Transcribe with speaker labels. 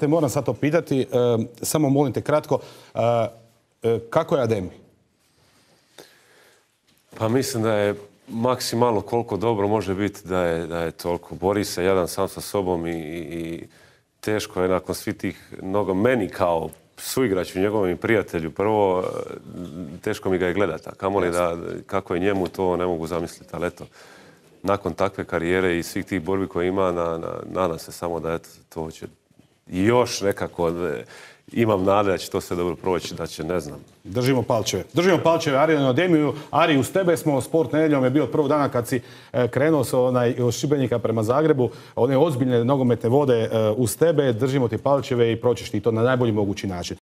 Speaker 1: Te moram sad to pitati, e, samo molim te kratko, e, e, kako je Ademi?
Speaker 2: Pa mislim da je maksimalno koliko dobro može biti da je, da je toliko. Bori se jadan sam sa sobom i, i teško je nakon svih tih mnogo meni kao suigraću, njegovom prijatelju. Prvo, teško mi ga je gledati, a li da kako je njemu to ne mogu zamisliti, ali eto, nakon takve karijere i svih tih borbi koje ima, na, na, nadam se samo da eto, to će još nekako e, imam nade da će to sve dobro proći, da će, ne znam.
Speaker 1: Držimo palčeve. Držimo palčeve Arijanu Demiju. Ari, uz tebe smo, sport nedeljom je bio od prvog dana kad si e, krenuo sa onaj, od Šibenika prema Zagrebu, one ozbiljne nogometne vode e, uz tebe, držimo ti palčeve i proćiš ti to na najbolji mogući način.